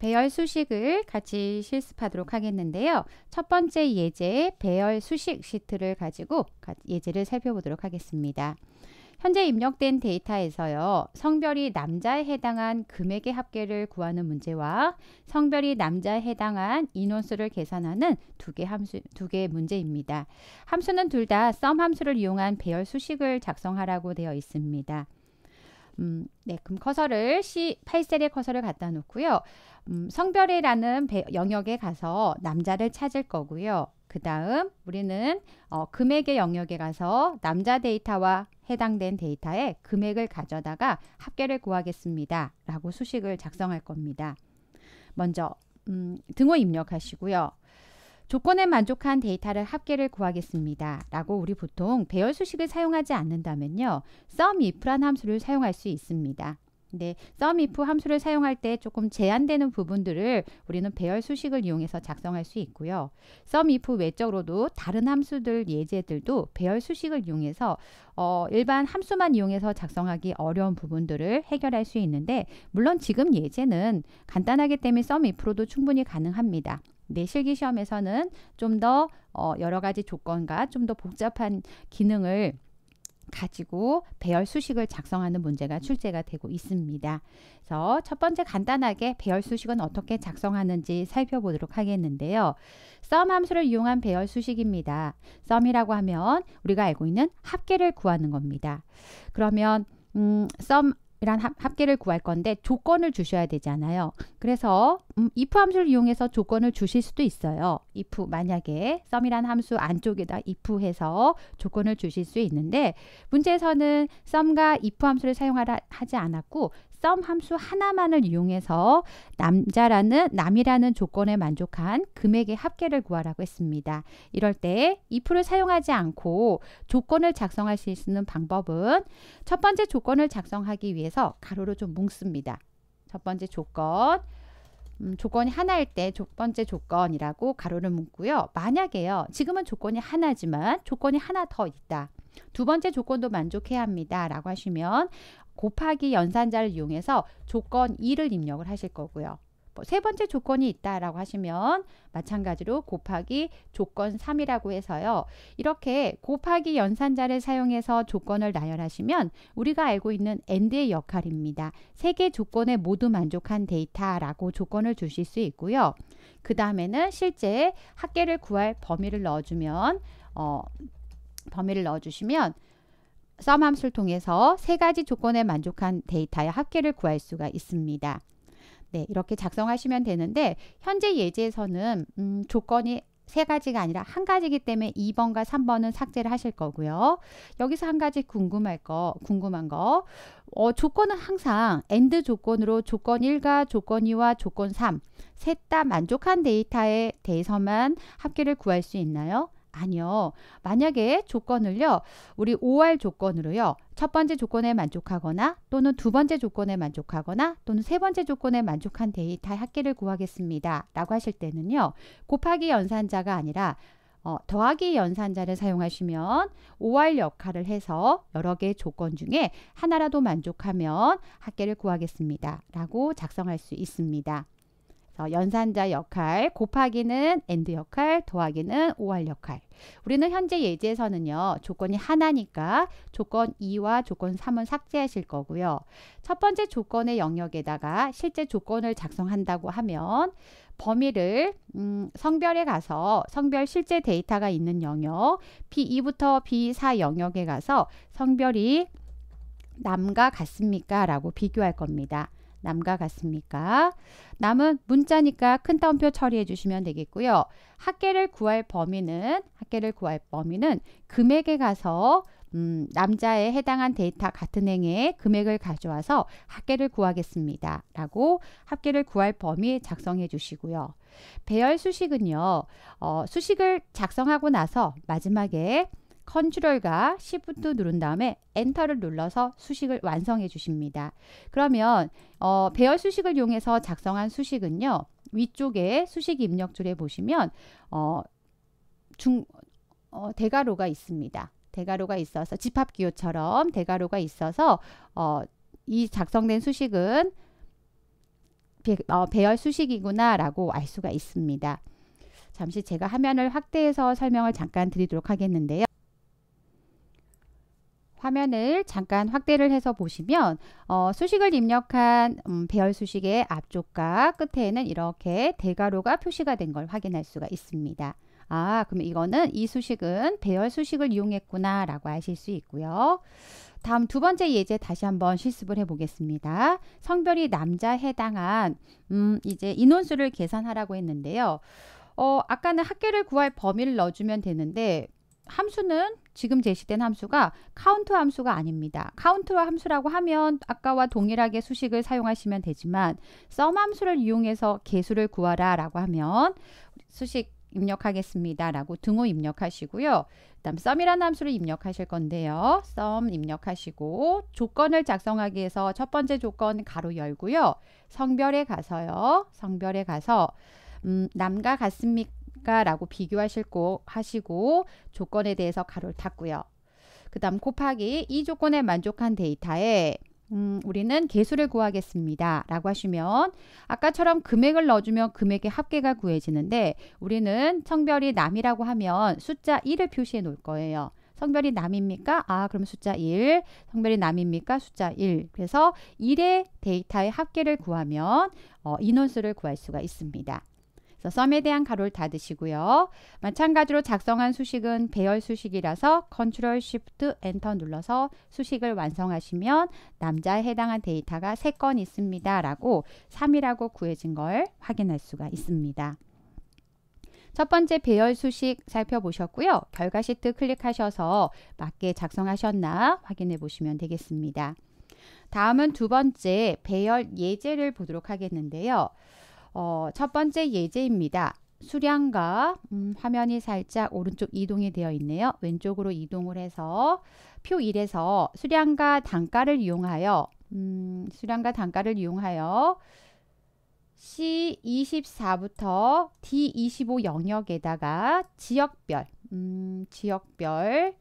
배열 수식을 같이 실습하도록 하겠는데요. 첫 번째 예제 배열 수식 시트를 가지고 예제를 살펴보도록 하겠습니다. 현재 입력된 데이터에서요. 성별이 남자에 해당한 금액의 합계를 구하는 문제와 성별이 남자에 해당한 인원수를 계산하는 두개 함수 두 개의 문제입니다. 함수는 둘다썸 함수를 이용한 배열 수식을 작성하라고 되어 있습니다. 음, 네, 그럼 커서를 C8셀의 커서를 갖다 놓고요. 음, 성별이라는 배, 영역에 가서 남자를 찾을 거고요. 그 다음 우리는 어, 금액의 영역에 가서 남자 데이터와 해당된 데이터에 금액을 가져다가 합계를 구하겠습니다. 라고 수식을 작성할 겁니다. 먼저 음, 등호 입력하시고요. 조건에 만족한 데이터를 합계를 구하겠습니다. 라고 우리 보통 배열 수식을 사용하지 않는다면요. sumif란 함수를 사용할 수 있습니다. 근 sumif 함수를 사용할 때 조금 제한되는 부분들을 우리는 배열 수식을 이용해서 작성할 수 있고요. sumif 외적으로도 다른 함수들 예제들도 배열 수식을 이용해서 어, 일반 함수만 이용해서 작성하기 어려운 부분들을 해결할 수 있는데 물론 지금 예제는 간단하기 때문에 sumif로도 충분히 가능합니다. 근 네, 실기 시험에서는 좀더 어, 여러 가지 조건과 좀 더 복잡한 기능을 가지고 배열 수식을 작성하는 문제가 출제가 되고 있습니다. 그래서 첫 번째 간단하게 배열 수식은 어떻게 작성하는지 살펴보도록 하겠는데요. 썸 함수를 이용한 배열 수식입니다. 썸이라고 하면 우리가 알고 있는 합계를 구하는 겁니다. 그러면 음, 썸 이란 합계를 구할 건데 조건을 주셔야 되잖아요. 그래서 음, if 함수를 이용해서 조건을 주실 수도 있어요. if 만약에 썸이란 함수 안쪽에다 if 해서 조건을 주실 수 있는데 문제에서는 썸과 if 함수를 사용하지 않았고 썸 함수 하나만을 이용해서 남자라는 남이라는 조건에 만족한 금액의 합계를 구하라고 했습니다. 이럴 때 if를 사용하지 않고 조건을 작성할 수 있는 방법은 첫 번째 조건을 작성하기 위해서 가로로 좀 뭉습니다. 첫 번째 조건 음, 조건이 하나일 때 첫 번째 조건이라고 가로를 묶고요. 만약에요. 지금은 조건이 하나지만 조건이 하나 더 있다. 두 번째 조건도 만족해야 합니다. 라고 하시면 곱하기 연산자를 이용해서 조건 2를 입력을 하실 거고요. 뭐 세 번째 조건이 있다라고 하시면 마찬가지로 곱하기 조건 3이라고 해서요. 이렇게 곱하기 연산자를 사용해서 조건을 나열하시면 우리가 알고 있는 AND의 역할입니다. 세 개 조건에 모두 만족한 데이터라고 조건을 주실 수 있고요. 그 다음에는 실제 합계를 구할 범위를 넣어주면 어, 범위를 넣어주시면 썸함수를 통해서 세 가지 조건에 만족한 데이터의 합계를 구할 수가 있습니다. 네, 이렇게 작성하시면 되는데 현재 예제에서는 음, 조건이 세 가지가 아니라 한 가지이기 때문에 2번과 3번은 삭제를 하실 거고요. 여기서 한 가지 궁금할 거, 궁금한 거. 어, 조건은 항상 a n 조건으로 조건 1과 조건 2와 조건 3, 셋 다 만족한 데이터에 대해서만 합계를 구할 수 있나요? 아니요. 만약에 조건을요. 우리 5R 조건으로요. 첫 번째 조건에 만족하거나 또는 두 번째 조건에 만족하거나 또는 세 번째 조건에 만족한 데이터 합계를 구하겠습니다. 라고 하실 때는요. 곱하기 연산자가 아니라 어, 더하기 연산자를 사용하시면 5R 역할을 해서 여러 개의 조건 중에 하나라도 만족하면 합계를 구하겠습니다. 라고 작성할 수 있습니다. 어, 연산자 역할, 곱하기는 AND 역할, 더하기는 OR 역할. 우리는 현재 예제에서는요. 조건이 하나니까 조건 2와 조건 3은 삭제하실 거고요. 첫 번째 조건의 영역에다가 실제 조건을 작성한다고 하면 범위를 음, 성별에 가서 성별 실제 데이터가 있는 영역 B2부터 B4 영역에 가서 성별이 남과 같습니까? 라고 비교할 겁니다. 남과 같습니까? 남은 문자니까 큰 따옴표 처리해 주시면 되겠고요. 학계를 구할 범위는 학계를 구할 범위는 금액에 가서 음, 남자에 해당한 데이터 같은 행에 금액을 가져와서 합계를 구하겠습니다. 라고 합계를 구할 범위 작성해 주시고요. 배열 수식은요. 어, 수식을 작성하고 나서 마지막에 컨트롤과 s 프트 누른 다음에 엔터를 눌러서 수식을 완성해 주십니다. 그러면 어, 배열 수식을 이용해서 작성한 수식은요. 위쪽에 수식 입력 줄에 보시면 어, 중 어, 대괄호가 있습니다. 대괄호가 있어서 집합기호처럼 대괄호가 있어서 어, 이 작성된 수식은 배, 어, 배열 수식이구나 라고 알 수가 있습니다. 잠시 제가 화면을 확대해서 설명을 잠깐 드리도록 하겠는데요. 화면을 잠깐 확대를 해서 보시면 어, 수식을 입력한 음, 배열 수식의 앞쪽과 끝에는 이렇게 대괄호가 표시가 된 걸 확인할 수가 있습니다. 아, 그럼 이거는 이 수식은 배열 수식을 이용했구나 라고 하실 수 있고요. 다음 두 번째 예제 다시 한번 실습을 해보겠습니다. 성별이 남자 해당한 음, 이제 인원수를 계산하라고 했는데요. 어, 아까는 학계를 구할 범위를 넣어주면 되는데 함수는 지금 제시된 함수가 카운트 함수가 아닙니다. 카운트 함수라고 하면 아까와 동일하게 수식을 사용하시면 되지만 썸 함수를 이용해서 개수를 구하라 라고 하면 수식 입력하겠습니다 라고 등호 입력하시고요. 그 다음 썸이라는 함수를 입력하실 건데요. 썸 입력하시고 조건을 작성하기 위해서 첫 번째 조건 가로 열고요. 성별에 가서요. 성별에 가서 음, 남과 같습니까? 라고 비교하시고 하시고 조건에 대해서 가로를 닫고요. 그 다음 곱하기 이 조건에 만족한 데이터에 음, 우리는 개수를 구하겠습니다. 라고 하시면 아까처럼 금액을 넣어주면 금액의 합계가 구해지는데 우리는 성별이 남이라고 하면 숫자 1을 표시해 놓을 거예요. 성별이 남입니까? 아 그럼 숫자 1 성별이 남입니까? 숫자 1 그래서 1의 데이터의 합계를 구하면 어, 인원수를 구할 수가 있습니다. 그래서 썸에 대한 가로를 닫으시고요. 마찬가지로 작성한 수식은 배열 수식이라서 컨트롤 쉬프트 엔터 눌러서 수식을 완성하시면 남자에 해당한 데이터가 3건 있습니다. 라고 3이라고 구해진 걸 확인할 수가 있습니다. 첫 번째 배열 수식 살펴보셨고요. 결과 시트 클릭하셔서 맞게 작성하셨나 확인해 보시면 되겠습니다. 다음은 두 번째 배열 예제를 보도록 하겠는데요. 어, 첫 번째 예제입니다. 수량과 음, 화면이 살짝 오른쪽 이동이 되어 있네요. 왼쪽으로 이동을 해서 표 1에서 수량과 단가를 이용하여 음, 수량과 단가를 이용하여 C24부터 D25 영역에다가 지역별, 음, 지역별,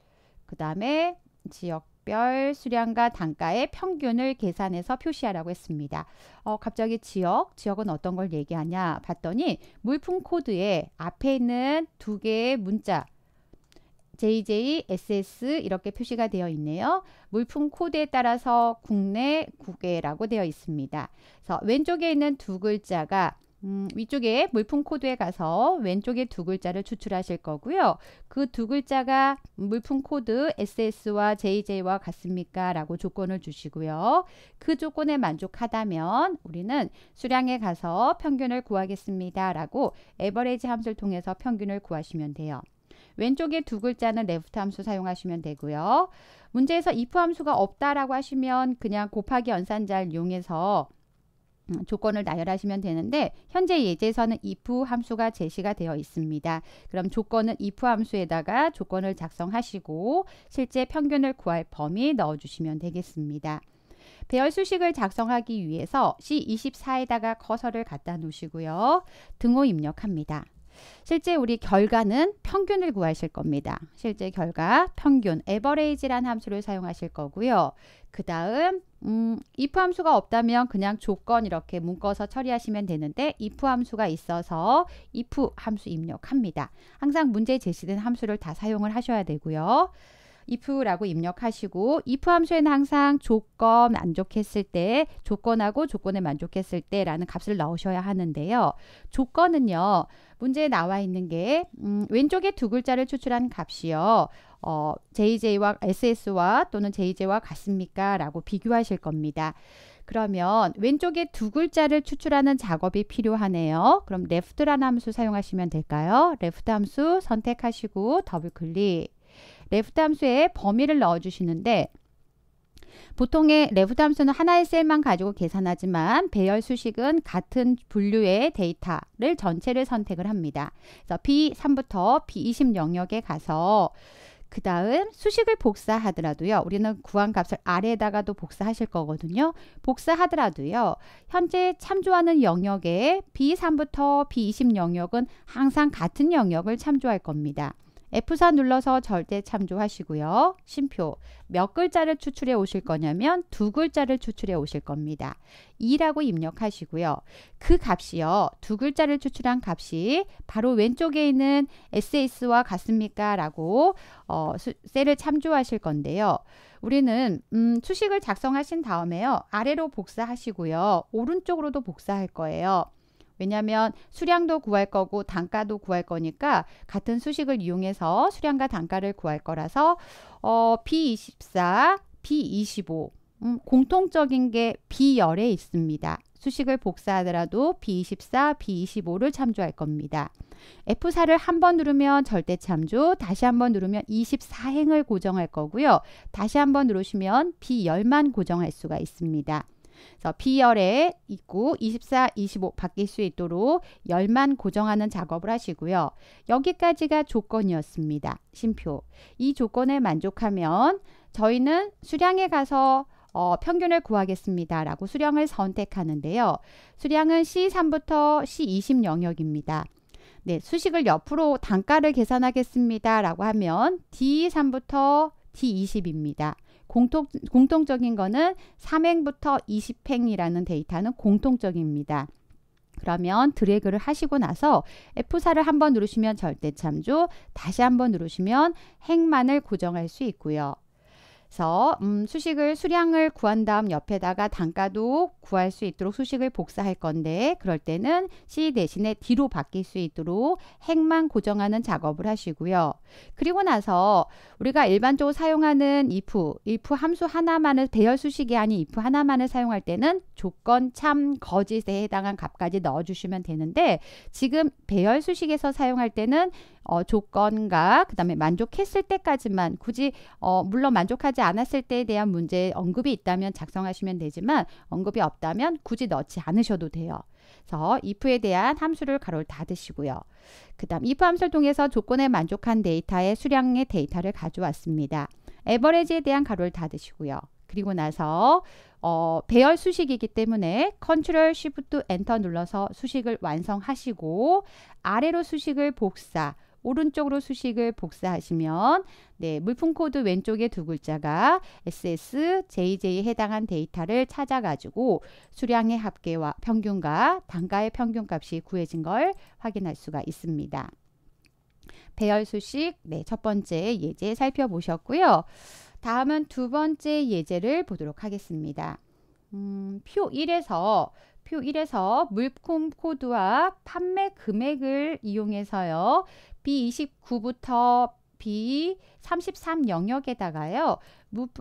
그 다음에 지역 지역별 수량과 단가의 평균을 계산해서 표시하라고 했습니다. 어, 갑자기 지역, 지역은 어떤 걸 얘기하냐 봤더니 물품 코드에 앞에 있는 두 개의 문자 JJSS 이렇게 표시가 되어 있네요. 물품 코드에 따라서 국내, 국외라고 되어 있습니다. 그래서 왼쪽에 있는 두 글자가 음, 위쪽에 물품 코드에 가서 왼쪽에 두 글자를 추출하실 거고요. 그 두 글자가 물품 코드 SS와 JJ와 같습니까? 라고 조건을 주시고요. 그 조건에 만족하다면 우리는 수량에 가서 평균을 구하겠습니다. 라고 에버레이지 함수를 통해서 평균을 구하시면 돼요. 왼쪽에 두 글자는 left 함수 사용하시면 되고요. 문제에서 if 함수가 없다라고 하시면 그냥 곱하기 연산자를 이용해서 음, 조건을 나열하시면 되는데 현재 예제에서는 if 함수가 제시가 되어 있습니다. 그럼 조건은 if 함수에다가 조건을 작성하시고 실제 평균을 구할 범위 넣어주시면 되겠습니다. 배열 수식을 작성하기 위해서 C24에다가 커서를 갖다 놓으시고요. 등호 입력합니다. 실제 우리 결과는 평균을 구하실 겁니다. 실제 결과 평균 에버레이지란 함수를 사용하실 거고요. 그 다음 음, if 함수가 없다면 그냥 조건 이렇게 묶어서 처리하시면 되는데 if 함수가 있어서 if 함수 입력합니다. 항상 문제 제시된 함수를 다 사용을 하셔야 되고요. if라고 입력하시고 if 함수에는 항상 조건 만족했을 때 조건하고 조건에 만족했을 때라는 값을 넣으셔야 하는데요. 조건은요. 문제에 나와 있는 게 음, 왼쪽에 두 글자를 추출한 값이요. 어, JJ와 SS와 또는 JJ와 같습니까? 라고 비교하실 겁니다. 그러면 왼쪽에 두 글자를 추출하는 작업이 필요하네요. 그럼 left라는 함수 사용하시면 될까요? left 함수 선택하시고 더블 클릭. 레프트 함수에 범위를 넣어주시는데 보통의 레프트 함수는 하나의 셀만 가지고 계산하지만 배열 수식은 같은 분류의 데이터를 전체를 선택을 합니다. 그래서 B3부터 B20 영역에 가서 그 다음 수식을 복사하더라도요. 우리는 구한 값을 아래에다가도 복사하실 거거든요. 복사하더라도요. 현재 참조하는 영역에 B3부터 B20 영역은 항상 같은 영역을 참조할 겁니다. F4 눌러서 절대 참조하시고요. 심표 몇 글자를 추출해 오실 거냐면 두 글자를 추출해 오실 겁니다. 2라고 입력하시고요. 그 값이요. 두 글자를 추출한 값이 바로 왼쪽에 있는 SS와 같습니까? 라고 어, 수, 셀을 참조하실 건데요. 우리는 음, 수식을 작성하신 다음에요. 아래로 복사하시고요. 오른쪽으로도 복사할 거예요. 왜냐하면 수량도 구할 거고 단가도 구할 거니까 같은 수식을 이용해서 수량과 단가를 구할 거라서 어, B24, B25 음, 공통적인 게 B열에 있습니다. 수식을 복사하더라도 B24, B25를 참조할 겁니다. F4를 한 번 누르면 절대 참조, 다시 한 번 누르면 24행을 고정할 거고요. 다시 한 번 누르시면 B10만 고정할 수가 있습니다. 그래서 B열에 있고 24, 25 바뀔 수 있도록 열만 고정하는 작업을 하시고요. 여기까지가 조건이었습니다. 심표. 이 조건에 만족하면 저희는 수량에 가서 어, 평균을 구하겠습니다. 라고 수량을 선택하는데요. 수량은 C3부터 C20 영역입니다. 네, 수식을 옆으로 단가를 계산하겠습니다. 라고 하면 D3부터 D20입니다. 공통, 공통적인 거는 3행부터 20행이라는 데이터는 공통적입니다. 그러면 드래그를 하시고 나서 F4를 한번 누르시면 절대 참조, 다시 한번 누르시면 행만을 고정할 수 있고요. 그래서 음, 수식을 수량을 구한 다음 옆에다가 단가도 구할 수 있도록 수식을 복사할 건데 그럴 때는 C 대신에 D로 바뀔 수 있도록 행만 고정하는 작업을 하시고요. 그리고 나서 우리가 일반적으로 사용하는 if, if 함수 하나만을 배열 수식이 아닌 if 하나만을 사용할 때는 조건, 참, 거짓에 해당한 값까지 넣어주시면 되는데 지금 배열 수식에서 사용할 때는 어, 조건과 그다음에 만족했을 때까지만 굳이 어, 물론 만족하지 않았을 때에 대한 문제 언급이 있다면 작성하시면 되지만 언급이 없다면 굳이 넣지 않으셔도 돼요. 그래서 if에 대한 함수를 가로를 닫으시고요. 그 다음 if 함수를 통해서 조건에 만족한 데이터의 수량의 데이터를 가져왔습니다. a v e r a g e 에 대한 가로를 닫으시고요. 그리고 나서 어, 배열 수식이기 때문에 컨트롤 쉬프트 엔터 눌러서 수식을 완성하시고 아래로 수식을 복사 오른쪽으로 수식을 복사하시면 네, 물품 코드 왼쪽에 두 글자가 SS, JJ에 해당한 데이터를 찾아가지고 수량의 합계와 평균과 단가의 평균값이 구해진 걸 확인할 수가 있습니다. 배열 수식 네, 첫 번째 예제 살펴보셨고요. 다음은 두 번째 예제를 보도록 하겠습니다. 음, 표 1에서 표 1에서 물품 코드와 판매 금액을 이용해서요. B29부터 B33 영역에다가요.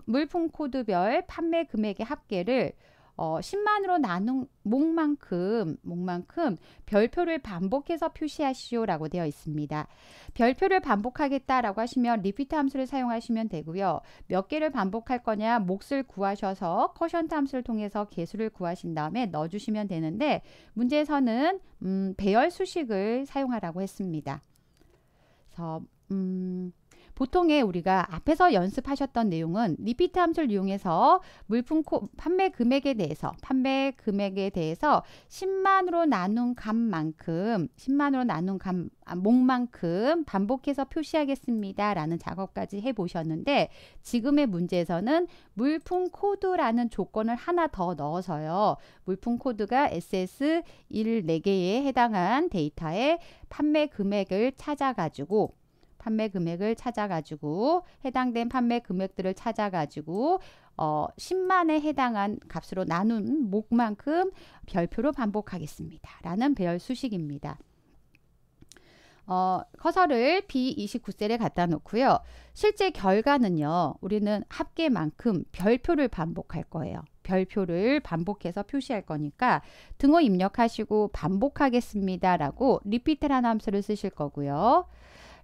물품 코드별 판매 금액의 합계를 어, 10만으로 나눈 목만큼 목만큼 별표를 반복해서 표시하시오라고 되어 있습니다. 별표를 반복하겠다라고 하시면 리피트 함수를 사용하시면 되고요. 몇 개를 반복할 거냐 몫을 구하셔서 커션트 함수를 통해서 개수를 구하신 다음에 넣어주시면 되는데 문제에서는 음, 배열 수식을 사용하라고 했습니다. 好，嗯。 보통에 우리가 앞에서 연습하셨던 내용은 리피트 함수를 이용해서 물품 코, 판매 금액에 대해서 판매 금액에 대해서 10만으로 나눈 값만큼 10만으로 나눈 값 아, 목만큼 반복해서 표시하겠습니다. 라는 작업까지 해보셨는데 지금의 문제에서는 물품 코드라는 조건을 하나 더 넣어서요. 물품 코드가 SS 1 4개에 해당한 데이터의 판매 금액을 찾아가지고 판매 금액을 찾아가지고 해당된 판매 금액들을 찾아가지고 어, 10만에 해당한 값으로 나눈 목만큼 별표로 반복하겠습니다. 라는 배열 수식입니다. 어, 커서를 B29셀에 갖다 놓고요. 실제 결과는요. 우리는 합계만큼 별표를 반복할 거예요. 별표를 반복해서 표시할 거니까 등호 입력하시고 반복하겠습니다라고 리피테라는 함수를 쓰실 거고요.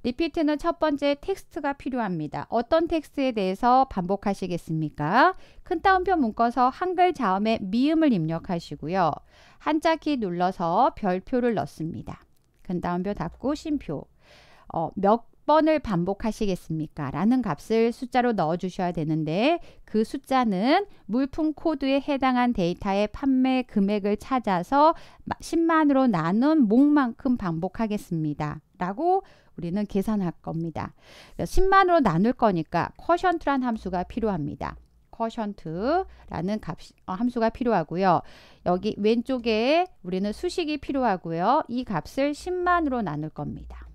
리피트는 첫 번째 텍스트가 필요합니다. 어떤 텍스트에 대해서 반복하시겠습니까? 큰 따옴표 묶어서 한글 자음에 미음을 입력하시고요. 한자키 눌러서 별표를 넣습니다. 큰 따옴표 닫고 쉼표 어, 몇 번을 반복하시겠습니까? 라는 값을 숫자로 넣어 주셔야 되는데 그 숫자는 물품 코드에 해당한 데이터의 판매 금액을 찾아서 10만으로 나눈 목만큼 반복하겠습니다. 라고 우리는 계산할 겁니다. 10만으로 나눌 거니까 쿼션트란 함수가 필요합니다. 쿼션트라는 값 어, 함수가 필요하고요. 여기 왼쪽에 우리는 수식이 필요하고요. 이 값을 10만으로 나눌 겁니다.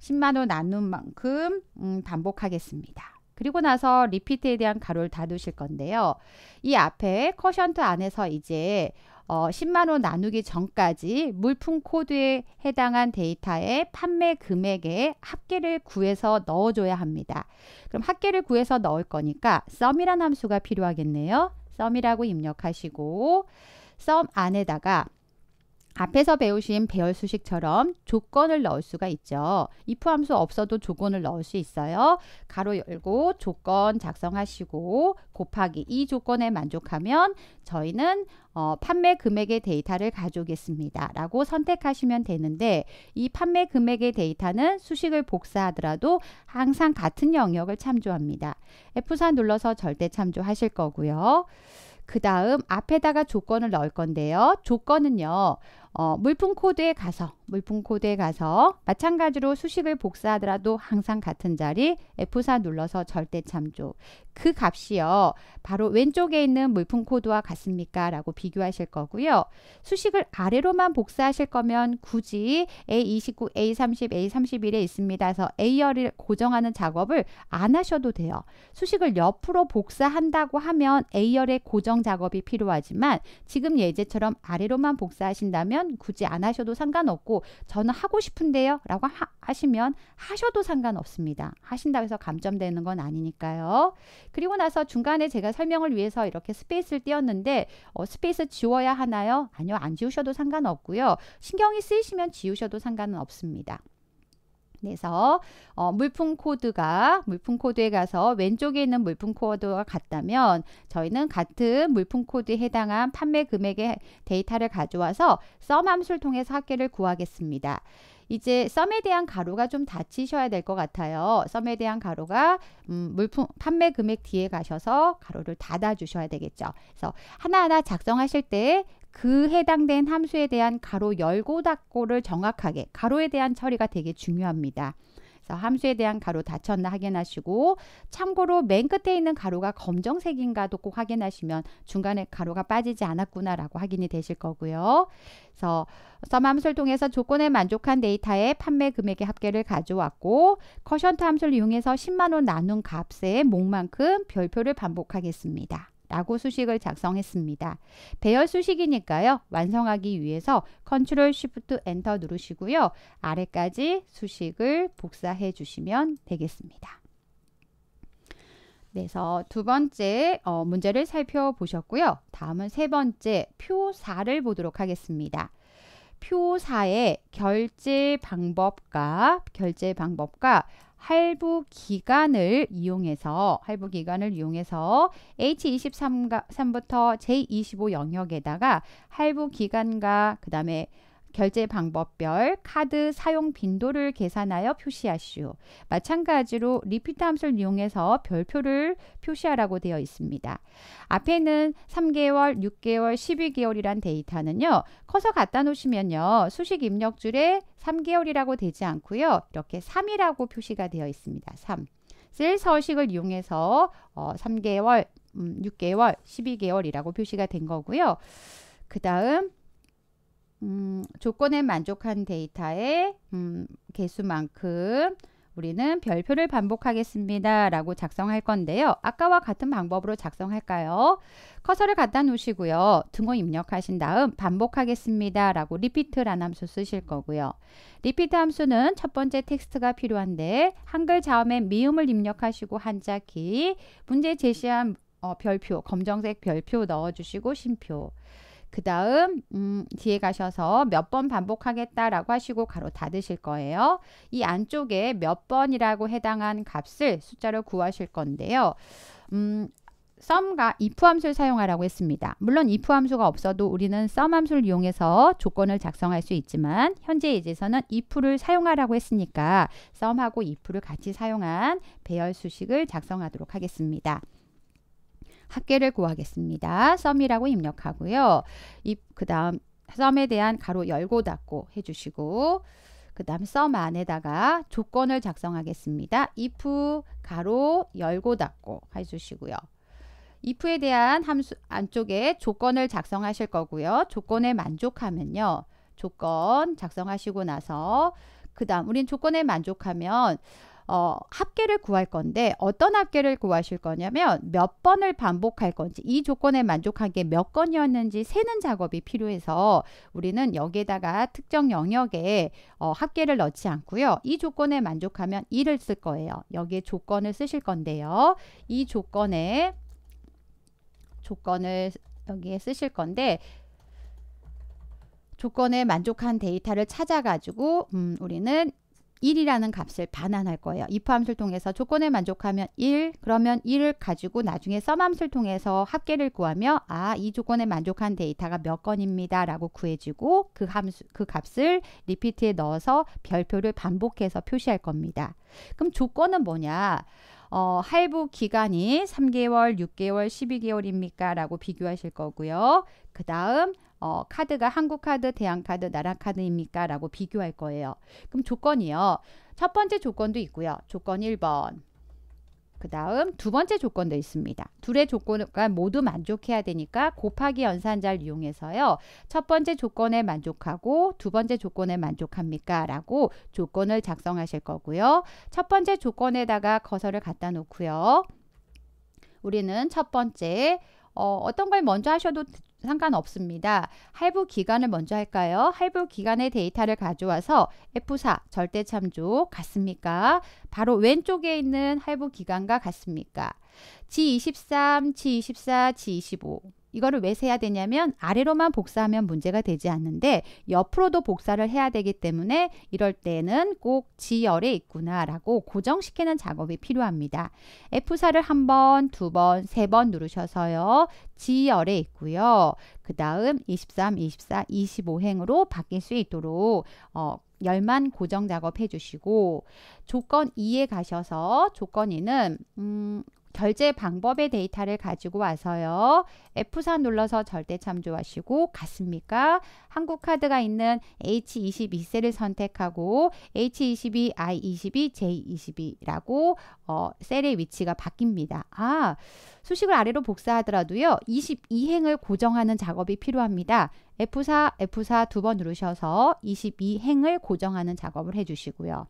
10만으로 나눈 만큼 음, 반복하겠습니다. 그리고 나서 리피트에 대한 가로를 다두실 건데요. 이 앞에 쿼션트 안에서 이제 어, 10만원 나누기 전까지 물품 코드에 해당한 데이터의 판매 금액에 합계를 구해서 넣어줘야 합니다. 그럼 합계를 구해서 넣을 거니까 썸이란 함수가 필요하겠네요. 썸이라고 입력하시고 썸 안에다가 앞에서 배우신 배열 수식처럼 조건을 넣을 수가 있죠. if 함수 없어도 조건을 넣을 수 있어요. 가로 열고 조건 작성하시고 곱하기 이 조건에 만족하면 저희는 어, 판매 금액의 데이터를 가져오겠습니다. 라고 선택하시면 되는데 이 판매 금액의 데이터는 수식을 복사하더라도 항상 같은 영역을 참조합니다. F4 눌러서 절대 참조하실 거고요. 그 다음 앞에다가 조건을 넣을 건데요. 조건은요. 어, 물품 코드에 가서 물품 코드에 가서 마찬가지로 수식을 복사하더라도 항상 같은 자리 F4 눌러서 절대 참조 그 값이요 바로 왼쪽에 있는 물품 코드와 같습니까 라고 비교하실 거고요 수식을 아래로만 복사하실 거면 굳이 A29, A30, A31에 있습니다 해서 A열을 고정하는 작업을 안 하셔도 돼요 수식을 옆으로 복사한다고 하면 A열의 고정 작업이 필요하지만 지금 예제처럼 아래로만 복사하신다면 싶으면 굳이 안 하셔도 상관없고 저는 하고 싶은데요 라고 하, 시면 하셔도 상관없습니다. 하신다고 해서 감점되는 건 아니니까요. 그리고 나서 중간에 제가 설명을 위해서 이렇게 스페이스를 띄웠는데 어, 스페이스 지워야 하나요? 아니요 안 지우셔도 상관없고요. 신경이 쓰이시면 지우셔도 상관은 없습니다. 그래서 어, 물품 코드가 물품 코드에 가서 왼쪽에 있는 물품 코드와 같다면 저희는 같은 물품 코드에 해당한 판매 금액의 데이터를 가져와서 썸 함수를 통해서 합계를 구하겠습니다. 이제 썸에 대한 가로가 좀 닫히셔야 될 것 같아요. 썸에 대한 가로가 음, 물품 판매 금액 뒤에 가셔서 가로를 닫아 주셔야 되겠죠. 그래서 하나하나 작성하실 때그 해당된 함수에 대한 가로 열고 닫고를 정확하게 가로에 대한 처리가 되게 중요합니다. 그래서 함수에 대한 가로 닫혔나 확인하시고 참고로 맨 끝에 있는 가로가 검정색인가도 꼭 확인하시면 중간에 가로가 빠지지 않았구나라고 확인이 되실 거고요. 그래서 썸 함수를 통해서 조건에 만족한 데이터의 판매 금액의 합계를 가져왔고 커션트 함수를 이용해서 10만원 나눈 값의 목만큼 별표를 반복하겠습니다. 라고 수식을 작성했습니다. 배열 수식이니까요. 완성하기 위해서 컨트롤 쉬프트 엔터 누르시고요. 아래까지 수식을 복사해 주시면 되겠습니다. 네, 그래서 두 번째 어, 문제를 살펴보셨고요. 다음은 세 번째 표 4를 보도록 하겠습니다. 표 4의 결제 방법과 결제 방법과 할부 기간을 이용해서 할부 기간을 이용해서 H23부터 J25 영역에다가 할부 기간과 그 다음에 결제 방법별 카드 사용 빈도를 계산하여 표시하시오. 마찬가지로 리피트 함수를 이용해서 별표를 표시하라고 되어 있습니다. 앞에는 3개월, 6개월, 12개월이란 데이터는요. 커서 갖다 놓으시면요. 수식 입력줄에 3개월이라고 되지 않고요. 이렇게 3이라고 표시가 되어 있습니다. 3. 셀 서식을 이용해서 어, 3개월, 음, 6개월, 12개월이라고 표시가 된 거고요. 그 다음 음, 조건에 만족한 데이터의 음, 개수만큼 우리는 별표를 반복하겠습니다. 라고 작성할 건데요. 아까와 같은 방법으로 작성할까요? 커서를 갖다 놓으시고요. 등호 입력하신 다음 반복하겠습니다. 라고 리피트라는 함수 쓰실 거고요. 리피트 함수는 첫 번째 텍스트가 필요한데 한글 자음에 미음을 입력하시고 한자키 문제 제시한 어, 별표, 검정색 별표 넣어주시고 심표 그 다음 음, 뒤에 가셔서 몇 번 반복하겠다라고 하시고 가로 닫으실 거예요. 이 안쪽에 몇 번이라고 해당한 값을 숫자로 구하실 건데요. 음, 썸과 if 함수를 사용하라고 했습니다. 물론 if 함수가 없어도 우리는 썸 함수를 이용해서 조건을 작성할 수 있지만 현재 예제에서는 if를 사용하라고 했으니까 썸하고 if를 같이 사용한 배열 수식을 작성하도록 하겠습니다. 학계를 구하겠습니다. 썸이라고 입력하고요. 그 다음 썸에 대한 가로 열고 닫고 해주시고 그 다음 썸 안에다가 조건을 작성하겠습니다. if 가로 열고 닫고 해주시고요. if에 대한 함수 안쪽에 조건을 작성하실 거고요. 조건에 만족하면요. 조건 작성하시고 나서 그 다음 우린 조건에 만족하면 어, 합계를 구할 건데 어떤 합계를 구하실 거냐면 몇 번을 반복할 건지 이 조건에 만족하게 몇 건이었는지 세는 작업이 필요해서 우리는 여기에다가 특정 영역에 어, 합계를 넣지 않고요. 이 조건에 만족하면 1을 쓸 거예요. 여기에 조건을 쓰실 건데요. 이 조건에 조건을 여기에 쓰실 건데 조건에 만족한 데이터를 찾아가지고 음, 우리는 1이라는 값을 반환할 거예요. if함수를 통해서 조건에 만족하면 1, 그러면 1을 가지고 나중에 썸함수를 통해서 합계를 구하며 아, 이 조건에 만족한 데이터가 몇 건입니다. 라고 구해주고 그 함수, 그 값을 리피트에 넣어서 별표를 반복해서 표시할 겁니다. 그럼 조건은 뭐냐? 어, 할부 기간이 3개월, 6개월, 12개월입니까? 라고 비교하실 거고요. 그 다음 어, 카드가 한국 카드, 대한 카드, 나라 카드입니까? 라고 비교할 거예요. 그럼 조건이요. 첫 번째 조건도 있고요. 조건 1번. 그 다음 두 번째 조건도 있습니다. 둘의 조건과 모두 만족해야 되니까 곱하기 연산자를 이용해서요. 첫 번째 조건에 만족하고 두 번째 조건에 만족합니까? 라고 조건을 작성하실 거고요. 첫 번째 조건에다가 거서를 갖다 놓고요. 우리는 첫 번째 어, 어떤 걸 먼저 하셔도 상관없습니다. 할부 기간을 먼저 할까요? 할부 기간의 데이터를 가져와서 F4 절대 참조 같습니까? 바로 왼쪽에 있는 할부 기간과 같습니까? G23, G24, G25 이거를 왜 세야 되냐면 아래로만 복사하면 문제가 되지 않는데 옆으로도 복사를 해야 되기 때문에 이럴 때는 꼭 지열에 있구나라고 고정시키는 작업이 필요합니다. F4를 한 번, 두 번, 세 번 누르셔서요. 지열에 있고요. 그 다음 23, 24, 25행으로 바뀔 수 있도록 어, 열만 고정 작업 해주시고 조건 2에 가셔서 조건 2는 음, 결제 방법의 데이터를 가지고 와서요. F4 눌러서 절대 참조하시고 같습니까? 한국카드가 있는 H22셀을 선택하고 H22, I22, J22라고 어, 셀의 위치가 바뀝니다. 아, 수식을 아래로 복사하더라도요. 22행을 고정하는 작업이 필요합니다. F4, F4 두 번 누르셔서 22행을 고정하는 작업을 해주시고요.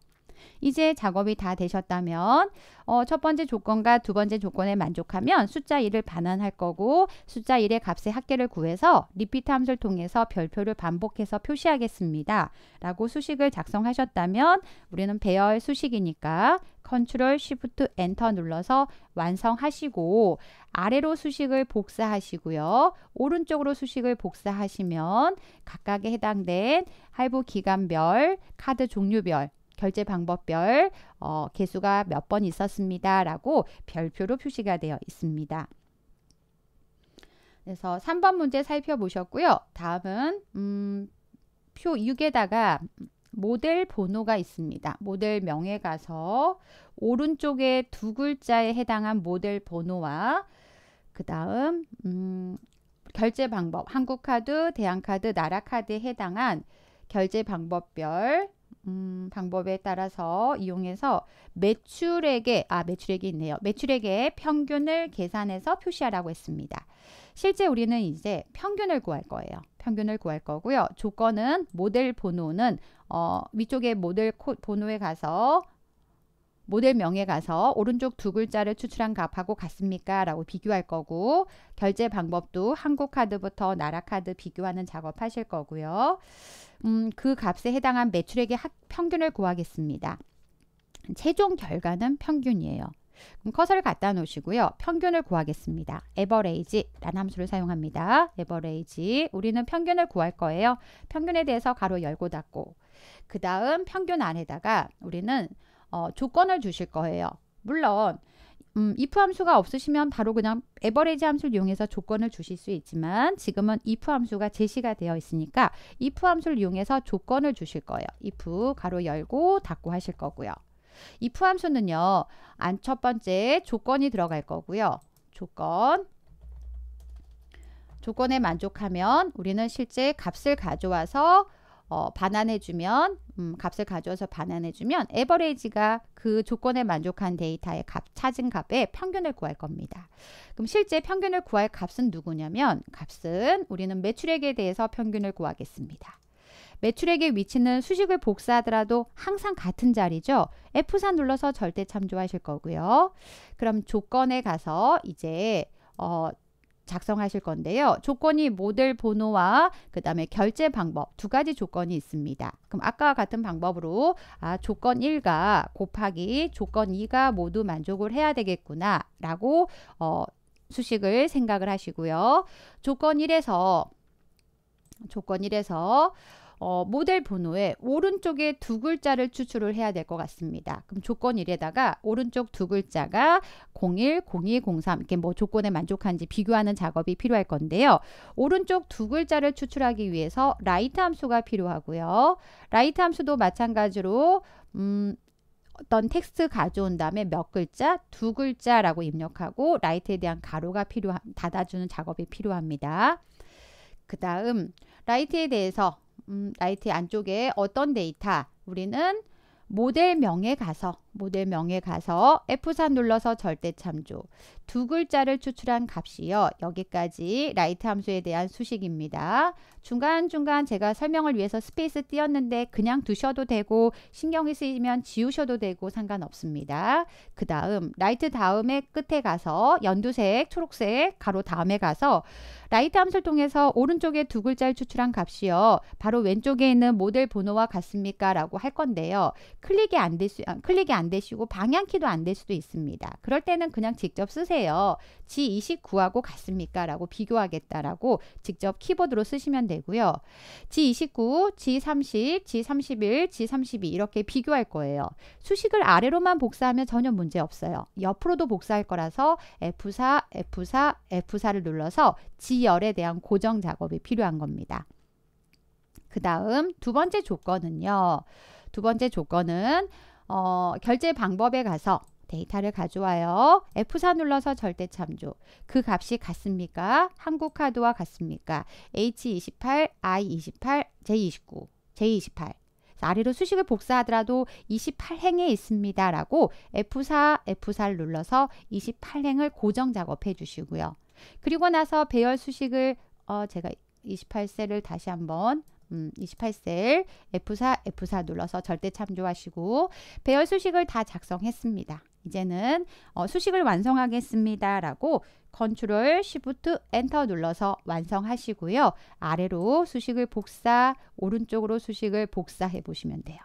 이제 작업이 다 되셨다면 어, 첫 번째 조건과 두 번째 조건에 만족하면 숫자 1을 반환할 거고 숫자 1의 값의 합계를 구해서 리피트 함수를 통해서 별표를 반복해서 표시하겠습니다. 라고 수식을 작성하셨다면 우리는 배열 수식이니까 컨트롤 쉬프트 엔터 눌러서 완성하시고 아래로 수식을 복사하시고요. 오른쪽으로 수식을 복사하시면 각각에 해당된 할부 기간별, 카드 종류별 결제 방법별 어, 개수가 몇 번 있었습니다. 라고 별표로 표시가 되어 있습니다. 그래서 3번 문제 살펴보셨고요. 다음은 음, 표 6에다가 모델 번호가 있습니다. 모델 명에 가서 오른쪽에 두 글자에 해당한 모델 번호와 그 다음 음, 결제 방법 한국카드, 대한카드, 나라카드에 해당한 결제 방법별 음, 방법에 따라서 이용해서 매출액에 아 매출액이 있네요. 매출액의 평균을 계산해서 표시하라고 했습니다. 실제 우리는 이제 평균을 구할 거예요. 평균을 구할 거고요. 조건은 모델 번호는 어, 위쪽에 모델 코, 번호에 가서 모델명에 가서 오른쪽 두 글자를 추출한 값하고 같습니까? 라고 비교할 거고 결제 방법도 한국 카드부터 나라 카드 비교하는 작업 하실 거고요. 음, 그 값에 해당한 매출액의 학, 평균을 구하겠습니다. 최종 결과는 평균이에요. 그럼 커서를 갖다 놓으시고요. 평균을 구하겠습니다. 에버레이지라는 함수를 사용합니다. 에버레이지 우리는 평균을 구할 거예요. 평균에 대해서 가로 열고 닫고 그 다음 평균 안에다가 우리는 어, 조건을 주실 거예요. 물론 음, if 함수가 없으시면 바로 그냥 average 함수를 이용해서 조건을 주실 수 있지만 지금은 if 함수가 제시가 되어 있으니까 if 함수를 이용해서 조건을 주실 거예요. if 가로 열고 닫고 하실 거고요. if 함수는요. 안 첫 번째 조건이 들어갈 거고요. 조건 조건에 만족하면 우리는 실제 값을 가져와서 어, 반환해주면 음, 값을 가져와서 반환해주면 에버레이지가 그 조건에 만족한 데이터의 값 찾은 값의 평균을 구할 겁니다. 그럼 실제 평균을 구할 값은 누구냐면 값은 우리는 매출액에 대해서 평균을 구하겠습니다. 매출액의 위치는 수식을 복사하더라도 항상 같은 자리죠. F4 눌러서 절대 참조하실 거고요. 그럼 조건에 가서 이제 어, 작성하실 건데요. 조건이 모델 번호와 그 다음에 결제 방법 두 가지 조건이 있습니다. 그럼 아까와 같은 방법으로 아 조건 1과 곱하기 조건 2가 모두 만족을 해야 되겠구나 라고 어, 수식을 생각을 하시고요. 조건 1에서 조건 1에서 어, 모델 번호에 오른쪽에 두 글자를 추출을 해야 될 것 같습니다. 그럼 조건 1에다가 오른쪽 두 글자가 01, 02, 03 이렇게 뭐 조건에 만족한지 비교하는 작업이 필요할 건데요. 오른쪽 두 글자를 추출하기 위해서 라이트 함수가 필요하고요. 라이트 함수도 마찬가지로 음, 어떤 텍스트 가져온 다음에 몇 글자, 두 글자라고 입력하고 라이트에 대한 가로가 필요한 닫아주는 작업이 필요합니다. 그 다음 라이트에 대해서 음, 라이트 안쪽에 어떤 데이터 우리는 모델명에 가서 모델 명에 가서 F4 눌러서 절대 참조 두 글자를 추출한 값이요. 여기까지 라이트 함수에 대한 수식입니다. 중간중간 제가 설명을 위해서 스페이스 띄었는데 그냥 두셔도 되고 신경이 쓰이면 지우셔도 되고 상관없습니다. 그 다음 라이트 다음에 끝에 가서 연두색, 초록색 가로 다음에 가서 라이트 함수를 통해서 오른쪽에 두 글자를 추출한 값이요. 바로 왼쪽에 있는 모델 번호와 같습니까? 라고 할 건데요. 클릭이 안 될 수, 아, 클릭이 안안 되시고 방향키도 안 될 수도 있습니다. 그럴 때는 그냥 직접 쓰세요. G29하고 같습니까? 라고 비교하겠다라고 직접 키보드로 쓰시면 되고요. G29, G30, G31, G32 이렇게 비교할 거예요. 수식을 아래로만 복사하면 전혀 문제 없어요. 옆으로도 복사할 거라서 F4, F4, F4를 눌러서 G열에 대한 고정 작업이 필요한 겁니다. 그 다음 두 번째 조건은요. 두 번째 조건은 어, 결제 방법에 가서 데이터를 가져와요. F4 눌러서 절대 참조. 그 값이 같습니까? 한국카드와 같습니까? H28, I28, J29, J28. 아래로 수식을 복사하더라도 28행에 있습니다. 라고 F4, F4를 눌러서 28행을 고정 작업해 주시고요. 그리고 나서 배열 수식을 어, 제가 28셀을 다시 한번 음, 28셀 F4, F4 눌러서 절대 참조하시고 배열 수식을 다 작성했습니다. 이제는 어, 수식을 완성하겠습니다. 라고 컨트롤 시프트 엔터 눌러서 완성하시고요. 아래로 수식을 복사, 오른쪽으로 수식을 복사해 보시면 돼요.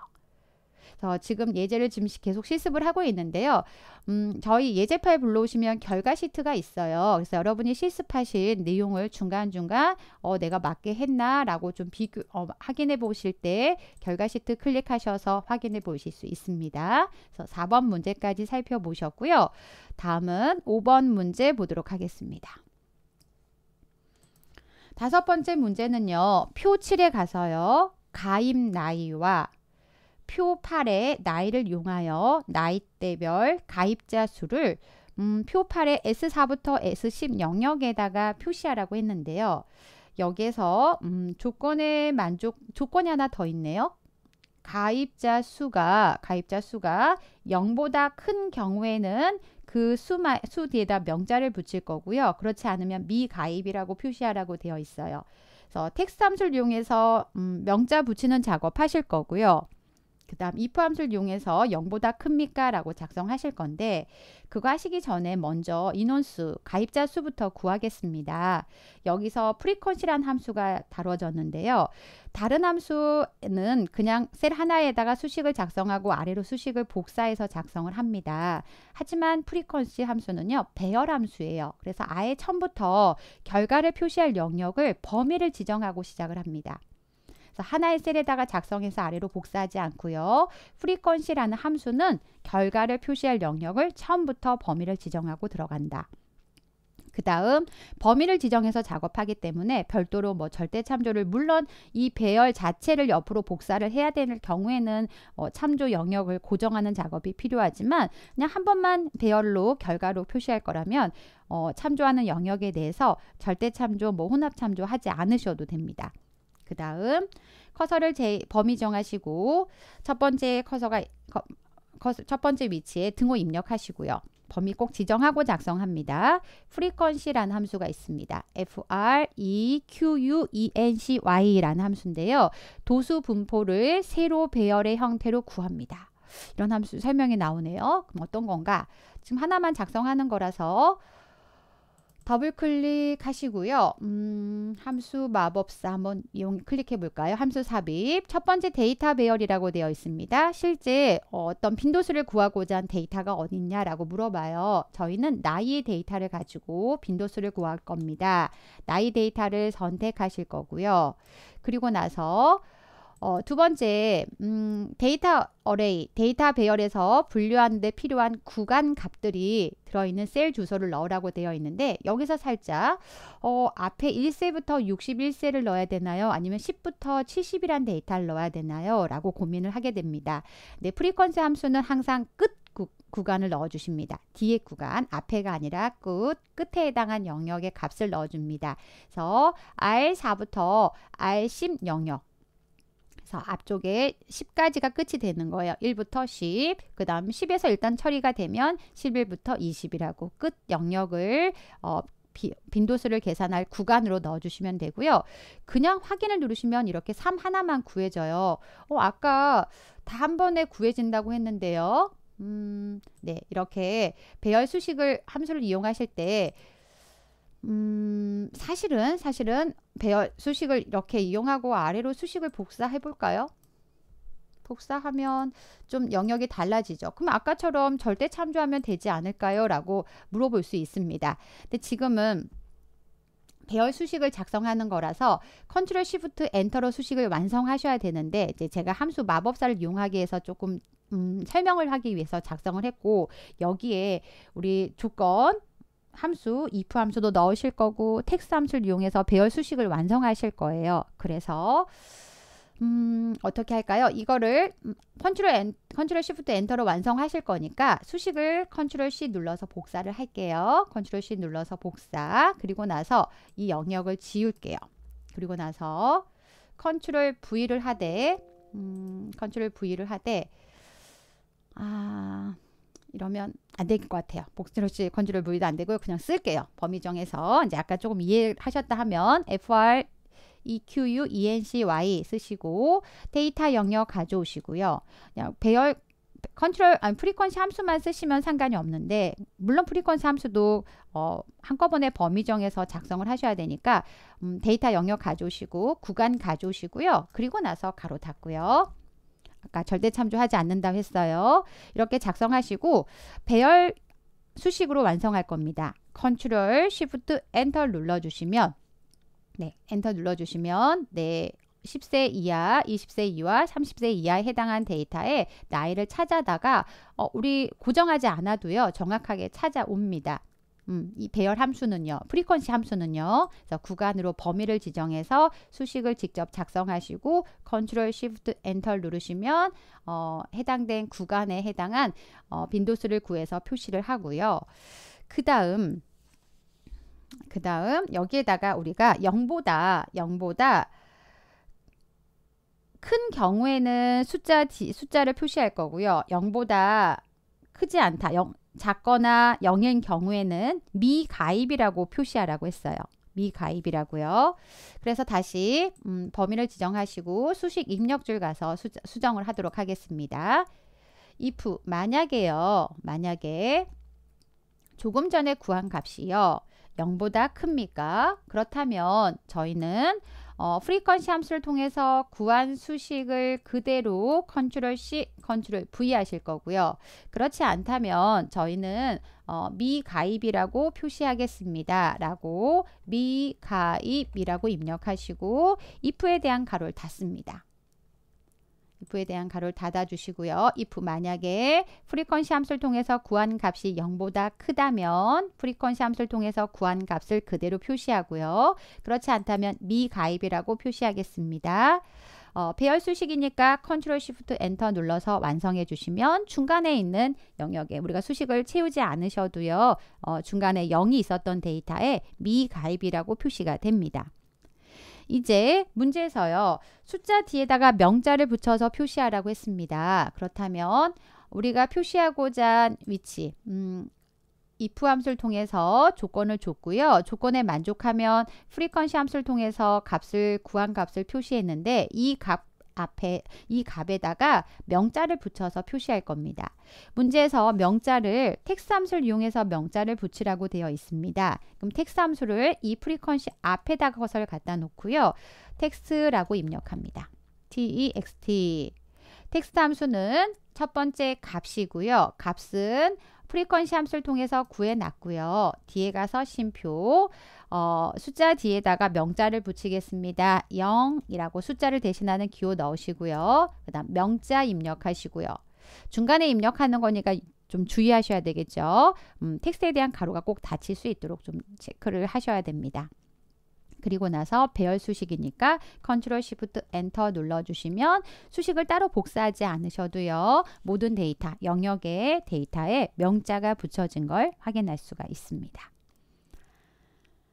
그래서 지금 예제를 지금 계속 실습을 하고 있는데요. 음, 저희 예제 파일 불러오시면 결과 시트가 있어요. 그래서 여러분이 실습하신 내용을 중간중간 어, 내가 맞게 했나라고 좀 비교 어, 확인해 보실 때 결과 시트 클릭하셔서 확인해 보실 수 있습니다. 그래서 4번 문제까지 살펴보셨고요. 다음은 5번 문제 보도록 하겠습니다. 다섯 번째 문제는요. 표 7에 가서요. 가입 나이와 표 8의 나이를 이용하여 나이대별 가입자 수를 음, 표 8의 S4부터 S10 영역에다가 표시하라고 했는데요. 여기에서 음, 조건에 만족 조건이 하나 더 있네요. 가입자 수가 가입자 수가 0보다 큰 경우에는 그 수마, 수 뒤에다 명자를 붙일 거고요. 그렇지 않으면 미가입이라고 표시하라고 되어 있어요. 그래서 텍스 트 함수를 이용해서 음, 명자 붙이는 작업 하실 거고요. 그 다음 if 함수를 이용해서 0보다 큽니까? 라고 작성하실 건데 그거 하시기 전에 먼저 인원수, 가입자 수부터 구하겠습니다. 여기서 프리퀀시란 함수가 다뤄졌는데요. 다른 함수는 그냥 셀 하나에다가 수식을 작성하고 아래로 수식을 복사해서 작성을 합니다. 하지만 프리퀀시 함수는요. 배열 함수예요. 그래서 아예 처음부터 결과를 표시할 영역을 범위를 지정하고 시작을 합니다. 그래서 하나의 셀에다가 작성해서 아래로 복사하지 않고요. 프리퀀시라는 함수는 결과를 표시할 영역을 처음부터 범위를 지정하고 들어간다. 그 다음 범위를 지정해서 작업하기 때문에 별도로 뭐 절대 참조를 물론 이 배열 자체를 옆으로 복사를 해야 되는 경우에는 어 참조 영역을 고정하는 작업이 필요하지만 그냥 한 번만 배열로 결과로 표시할 거라면 어 참조하는 영역에 대해서 절대 참조 뭐 혼합 참조 하지 않으셔도 됩니다. 그 다음 커서를 제, 범위 정하시고 첫 번째 커서가 커, 커서, 첫 번째 위치에 등호 입력하시고요. 범위 꼭 지정하고 작성합니다. f r e q e n c 라는 함수가 있습니다. frequency라는 함수인데요. 도수 분포를 세로 배열의 형태로 구합니다. 이런 함수 설명이 나오네요. 그럼 어떤 건가? 지금 하나만 작성하는 거라서 더블 클릭하시고요. 음, 함수 마법사 한번 이용 클릭해 볼까요? 함수 삽입. 첫 번째 데이터 배열이라고 되어 있습니다. 실제 어떤 빈도수를 구하고자 한 데이터가 어디 있냐라고 물어봐요. 저희는 나이 데이터를 가지고 빈도수를 구할 겁니다. 나이 데이터를 선택하실 거고요. 그리고 나서 어, 두 번째, 음, 데이터 어레이, 데이터 배열에서 분류하는 데 필요한 구간 값들이 들어있는 셀 주소를 넣으라고 되어 있는데 여기서 살짝 어, 앞에 1세부터6 1세를 넣어야 되나요? 아니면 10부터 70이란 데이터를 넣어야 되나요? 라고 고민을 하게 됩니다. 네, 프리퀀스 함수는 항상 끝 구, 구간을 넣어주십니다. 뒤에 구간, 앞에가 아니라 끝, 끝에 해당한 영역의 값을 넣어줍니다. 그래서 R4부터 R10 영역, 그래서 앞쪽에 10까지가 끝이 되는 거예요. 1부터 10, 그 다음 10에서 일단 처리가 되면 11부터 20이라고 끝 영역을 어, 비, 빈도수를 계산할 구간으로 넣어주시면 되고요. 그냥 확인을 누르시면 이렇게 3 하나만 구해져요. 어, 아까 다 한 번에 구해진다고 했는데요. 음, 네, 이렇게 배열 수식을 함수를 이용하실 때 음, 사실은 사실은 배열 수식을 이렇게 이용하고 아래로 수식을 복사해 볼까요? 복사하면 좀 영역이 달라지죠. 그럼 아까처럼 절대 참조하면 되지 않을까요? 라고 물어볼 수 있습니다. 근데 지금은 배열 수식을 작성하는 거라서 컨트롤 시프트 엔터로 수식을 완성하셔야 되는데 이제 제가 함수 마법사를 이용하기 위해서 조금 음, 설명을 하기 위해서 작성을 했고 여기에 우리 조건 함수, if 함수도 넣으실 거고 텍스 함수를 이용해서 배열 수식을 완성하실 거예요. 그래서 음, 어떻게 할까요? 이거를 컨트롤 엔, 컨트롤 시프트 엔터로 완성하실 거니까 수식을 컨트롤 C 눌러서 복사를 할게요. 컨트롤 C 눌러서 복사. 그리고 나서 이 영역을 지울게요. 그리고 나서 컨트롤 V를 하되 음, 컨트롤 V를 하되 아 이러면 안 될 것 같아요. 복스트러시 컨트롤 V도 안 되고요. 그냥 쓸게요. 범위 정해서 이제 아까 조금 이해하셨다 하면 FR EQU ENCY 쓰시고 데이터 영역 가져오시고요. 그냥 배열 컨트롤 아니 프리퀀시 함수만 쓰시면 상관이 없는데 물론 프리퀀시 함수도 어, 한꺼번에 범위 정해서 작성을 하셔야 되니까 음, 데이터 영역 가져오시고 구간 가져오시고요. 그리고 나서 가로 닫고요. 아까 그러니까 절대 참조하지 않는다 했어요. 이렇게 작성하시고 배열 수식으로 완성할 겁니다. 컨트롤 쉬프트 엔터 눌러 주시면 네, 엔터 눌러 주시면 네, 10세 이하, 20세 이하, 30세 이하에 해당한 데이터에 나이를 찾아다가 어, 우리 고정하지 않아도요 정확하게 찾아옵니다. 음, 이 배열 함수는요. 프리퀀시 함수는요. 그래서 구간으로 범위를 지정해서 수식을 직접 작성하시고 컨트롤 쉬프트 엔터 누르시면 어, 해당된 구간에 해당한 어, 빈도수를 구해서 표시를 하고요. 그 다음 그 다음 여기에다가 우리가 0보다 0보다 큰 경우에는 숫자 지, 숫자를 표시할 거고요. 0보다 크지 않다. 0, 작거나 영인 경우에는 미가입이라고 표시하라고 했어요. 미가입이라고요. 그래서 다시 음, 범위를 지정하시고 수식 입력줄 가서 수, 수정을 하도록 하겠습니다. if 만약에요. 만약에 조금 전에 구한 값이요. 0보다 큽니까? 그렇다면 저희는 어, 프리퀀시 함수를 통해서 구한 수식을 그대로 컨트롤 C 컨트롤 V 하실 거고요. 그렇지 않다면 저희는 어, 미가입이라고 표시하겠습니다. 라고 미가입이라고 입력하시고 if에 대한 가로를 닫습니다. if에 대한 가로를 닫아주시고요. if 만약에 프리퀀시 함수를 통해서 구한 값이 0보다 크다면 프리퀀시 함수를 통해서 구한 값을 그대로 표시하고요. 그렇지 않다면 미가입이라고 표시하겠습니다. 어, 배열 수식이니까 컨트롤 시프트 엔터 눌러서 완성해 주시면 중간에 있는 영역에 우리가 수식을 채우지 않으셔도요. 어, 중간에 0이 있었던 데이터에 미가입이라고 표시가 됩니다. 이제 문제에서요. 숫자 뒤에다가 명자를 붙여서 표시하라고 했습니다. 그렇다면 우리가 표시하고자 한 위치, 음, if 함수를 통해서 조건을 줬고요. 조건에 만족하면 f r e 리퀀시 함수를 통해서 값을 구한 값을 표시했는데 이 값 앞에 이 값에다가 명자를 붙여서 표시할 겁니다. 문제에서 명자를 텍스 함수를 이용해서 명자를 붙이라고 되어 있습니다. 그럼 텍스 함수를 이 프리퀀시 앞에다가 것을 갖다 놓고요. 텍스라고 입력합니다. text 텍스트 함수는 첫 번째 값이고요. 값은 프리퀀시 함수를 통해서 구해놨고요. 뒤에 가서 심표 어, 숫자 뒤에다가 명자를 붙이겠습니다. 0이라고 숫자를 대신하는 기호 넣으시고요. 그 다음 명자 입력하시고요. 중간에 입력하는 거니까 좀 주의하셔야 되겠죠. 음, 텍스트에 대한 가로가 꼭 닫힐 수 있도록 좀 체크를 하셔야 됩니다. 그리고 나서 배열 수식이니까 컨트롤 시프트 엔터 눌러주시면 수식을 따로 복사하지 않으셔도요. 모든 데이터, 영역의 데이터에 명자가 붙여진 걸 확인할 수가 있습니다.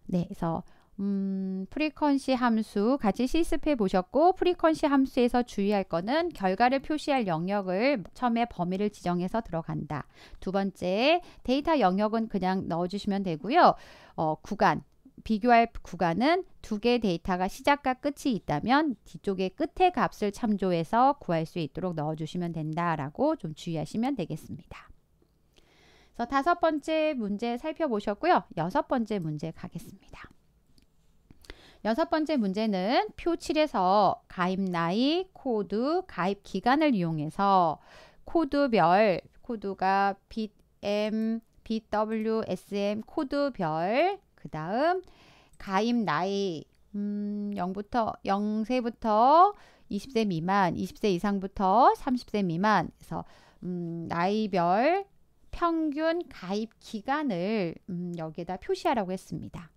네, 그래서 음, 프리퀀시 함수 같이 실습해 보셨고 프리퀀시 함수에서 주의할 거는 결과를 표시할 영역을 처음에 범위를 지정해서 들어간다. 두 번째 데이터 영역은 그냥 넣어주시면 되고요. 어, 구간 비교할 구간은 두 개의 데이터가 시작과 끝이 있다면 뒤쪽의 끝의 값을 참조해서 구할 수 있도록 넣어주시면 된다라고 좀 주의하시면 되겠습니다. 그래서 다섯 번째 문제 살펴보셨고요. 여섯 번째 문제 가겠습니다. 여섯 번째 문제는 표 7에서 가입 나이, 코드, 가입 기간을 이용해서 코드별, 코드가 BM, BW, SM 코드별 그 다음 가입 나이 음, 0부터 0세부터 20세 미만, 20세 이상부터 30세 미만 그래서 음, 나이별 평균 가입 기간을 음, 여기에다 표시하라고 했습니다.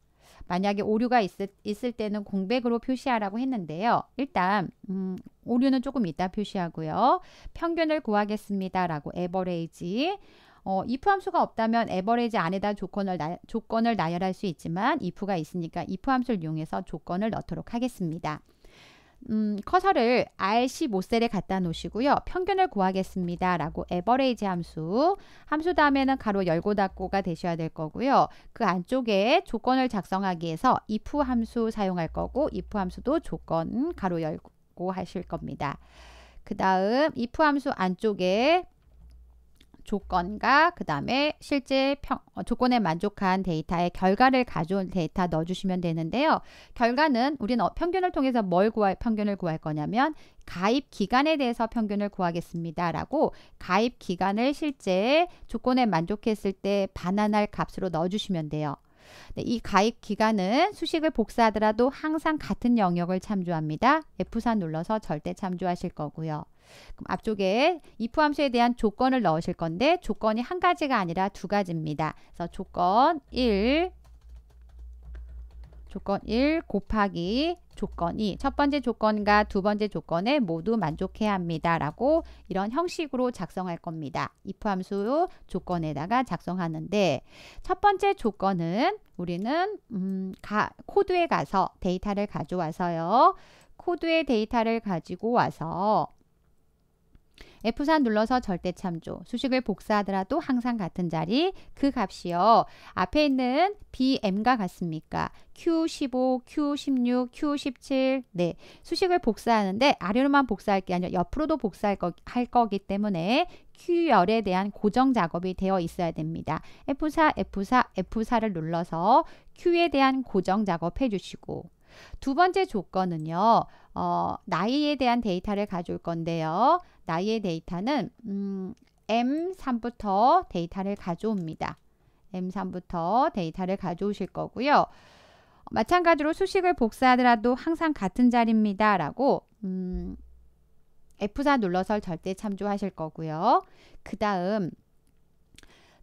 만약에 오류가 있을, 있을 때는 공백으로 표시하라고 했는데요. 일단 음, 오류는 조금 이따 표시하고요. 평균을 구하겠습니다라고 에버레이지 어, if 함수가 없다면 에버리지 안에다 조건을, 나, 조건을 나열할 수 있지만 if가 있으니까 if 함수를 이용해서 조건을 넣도록 하겠습니다. 음, 커서를 R15 셀에 갖다 놓으시고요. 평균을 구하겠습니다. 라고 에버레이지 함수 함수 다음에는 가로 열고 닫고가 되셔야 될 거고요. 그 안쪽에 조건을 작성하기 위해서 if 함수 사용할 거고 if 함수도 조건 가로 열고 하실 겁니다. 그 다음 if 함수 안쪽에 조건과 그 다음에 실제 평, 어, 조건에 만족한 데이터의 결과를 가져온 데이터 넣어주시면 되는데요. 결과는 우리는 어, 평균을 통해서 뭘 구할, 평균을 구할 거냐면 가입 기간에 대해서 평균을 구하겠습니다. 라고 가입 기간을 실제 조건에 만족했을 때 반환할 값으로 넣어주시면 돼요. 네, 이 가입 기간은 수식을 복사하더라도 항상 같은 영역을 참조합니다. F4 눌러서 절대 참조하실 거고요. 그럼 앞쪽에 if 함수에 대한 조건을 넣으실 건데 조건이 한 가지가 아니라 두 가지입니다. 그래서 조건 1 조건 1 곱하기 조건 2. 첫 번째 조건과 두 번째 조건에 모두 만족해야 합니다. 라고 이런 형식으로 작성할 겁니다. if 함수 조건에다가 작성하는데 첫 번째 조건은 우리는 음, 가, 코드에 가서 데이터를 가져와서요. 코드의 데이터를 가지고 와서 F4 눌러서 절대 참조. 수식을 복사하더라도 항상 같은 자리. 그 값이요. 앞에 있는 BM과 같습니까? Q15, Q16, Q17. 네. 수식을 복사하는데 아래로만 복사할 게 아니라 옆으로도 복사할 거, 할 거기 때문에 Q열에 대한 고정 작업이 되어 있어야 됩니다. F4, F4, F4를 눌러서 Q에 대한 고정 작업 해주시고 두 번째 조건은요. 어, 나이에 대한 데이터를 가져올 건데요. 나이의 데이터는 음, M3부터 데이터를 가져옵니다. M3부터 데이터를 가져오실 거고요. 마찬가지로 수식을 복사하더라도 항상 같은 자리입니다. 라고 음, F4 눌러서 절대 참조하실 거고요. 그 다음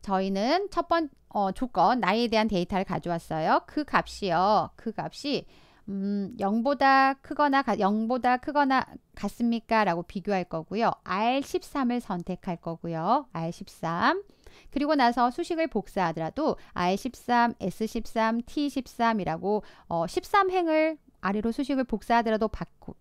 저희는 첫 번, 어, 조건, 나이에 대한 데이터를 가져왔어요. 그 값이요. 그 값이 음, 0보다 크거나 0보다 크거나 같습니까? 라고 비교할 거고요. R13을 선택할 거고요. R13 그리고 나서 수식을 복사하더라도 R13, S13, T13이라고 어, 13행을 아래로 수식을 복사하더라도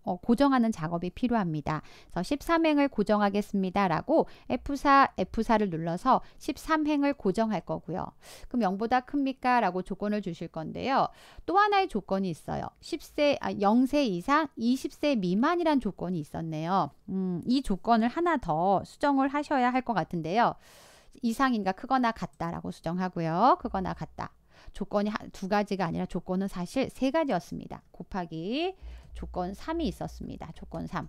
어, 고정하는 작업이 필요합니다. 그래서 13행을 고정하겠습니다. 라고 F4, F4를 눌러서 13행을 고정할 거고요. 그럼 0보다 큽니까? 라고 조건을 주실 건데요. 또 하나의 조건이 있어요. 10세, 아, 0세 이상, 20세 미만이란 조건이 있었네요. 음, 이 조건을 하나 더 수정을 하셔야 할 것 같은데요. 이상인가 크거나 같다라고 수정하고요. 크거나 같다. 조건이 두 가지가 아니라 조건은 사실 세 가지였습니다. 곱하기 조건 3이 있었습니다. 조건 3.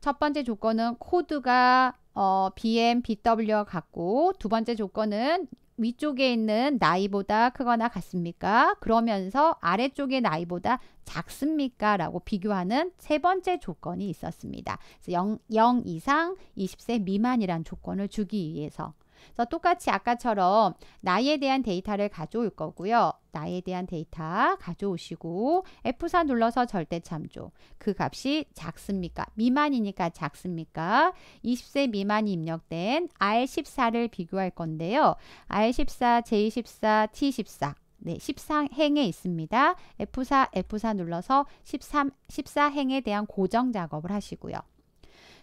첫 번째 조건은 코드가 어, BM, BW 같고 두 번째 조건은 위쪽에 있는 나이보다 크거나 같습니까? 그러면서 아래쪽의 나이보다 작습니까? 라고 비교하는 세 번째 조건이 있었습니다. 그래서 0, 0 이상 20세 미만이란 조건을 주기 위해서 그래서 똑같이 아까처럼 나이에 대한 데이터를 가져올 거고요. 나에 대한 데이터 가져오시고 F4 눌러서 절대 참조. 그 값이 작습니까? 미만이니까 작습니까? 20세 미만이 입력된 R14를 비교할 건데요. R14, J14, T14. 네, 14행에 있습니다. F4, F4 눌러서 13, 14행에 대한 고정 작업을 하시고요.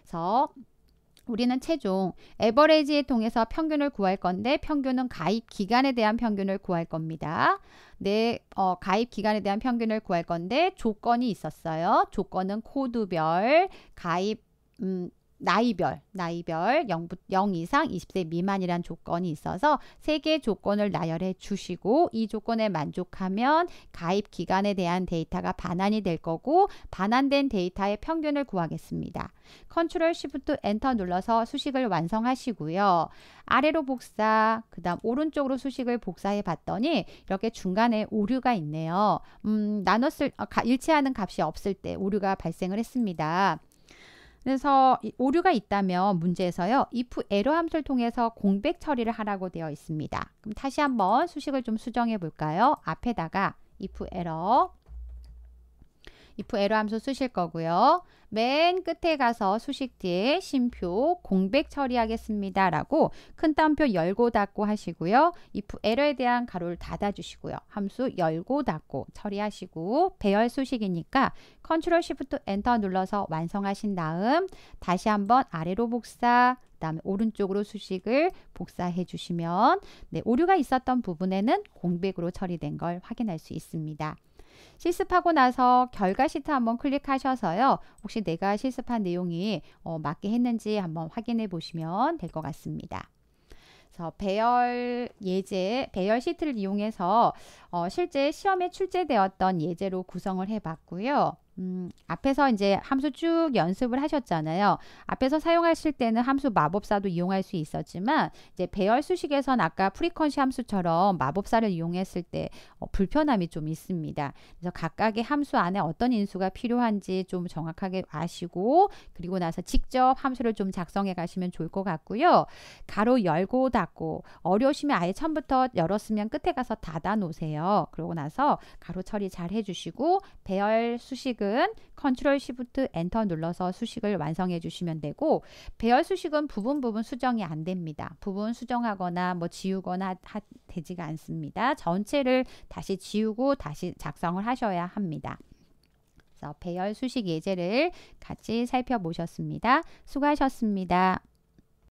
그래서 우리는 최종 에버레이지에 통해서 평균을 구할 건데 평균은 가입 기간에 대한 평균을 구할 겁니다. 내 네, 어, 가입 기간에 대한 평균을 구할 건데 조건이 있었어요. 조건은 코드별 가입 음, 나이별, 나이별 0, 0 이상 20세 미만이란 조건이 있어서 세 개의 조건을 나열해 주시고 이 조건에 만족하면 가입 기간에 대한 데이터가 반환이 될 거고 반환된 데이터의 평균을 구하겠습니다. 컨트롤 시프트 엔터 눌러서 수식을 완성하시고요. 아래로 복사, 그 다음 오른쪽으로 수식을 복사해 봤더니 이렇게 중간에 오류가 있네요. 음, 나눴을, 어, 일치하는 값이 없을 때 오류가 발생을 했습니다. 그래서 오류가 있다면 문제에서요. if 에러 함수를 통해서 공백 처리를 하라고 되어 있습니다. 그럼 다시 한번 수식을 좀 수정해 볼까요? 앞에다가 if 에러 if 에 함수 쓰실 거고요. 맨 끝에 가서 수식 뒤에 심표 공백 처리하겠습니다. 라고 큰 따옴표 열고 닫고 하시고요. if 에에 대한 가로를 닫아주시고요. 함수 열고 닫고 처리하시고 배열 수식이니까 컨트롤 쉬프트 엔터 눌러서 완성하신 다음 다시 한번 아래로 복사 그 다음에 오른쪽으로 수식을 복사해 주시면 네, 오류가 있었던 부분에는 공백으로 처리된 걸 확인할 수 있습니다. 실습하고 나서 결과 시트 한번 클릭하셔서요. 혹시 내가 실습한 내용이 어, 맞게 했는지 한번 확인해 보시면 될 것 같습니다. 그래서 배열 예제, 배열 시트를 이용해서 어, 실제 시험에 출제되었던 예제로 구성을 해봤고요. 음, 앞에서 이제 함수 쭉 연습을 하셨잖아요. 앞에서 사용하실 때는 함수 마법사도 이용할 수 있었지만 이제 배열 수식에선 아까 프리퀀시 함수처럼 마법사를 이용했을 때 어, 불편함이 좀 있습니다. 그래서 각각의 함수 안에 어떤 인수가 필요한지 좀 정확하게 아시고 그리고 나서 직접 함수를 좀 작성해 가시면 좋을 것 같고요. 가로 열고 닫고 어려우시면 아예 처음부터 열었으면 끝에 가서 닫아 놓으세요. 그러고 나서 가로 처리 잘 해주시고 배열 수식을 수식은 컨트롤 시프트 엔터 눌러서 수식을 완성해 주시면 되고 배열 수식은 부분 부분 수정이 안 됩니다. 부분 수정하거나 뭐 지우거나 하, 되지가 않습니다. 전체를 다시 지우고 다시 작성을 하셔야 합니다. 배열 수식 예제를 같이 살펴보셨습니다. 수고하셨습니다.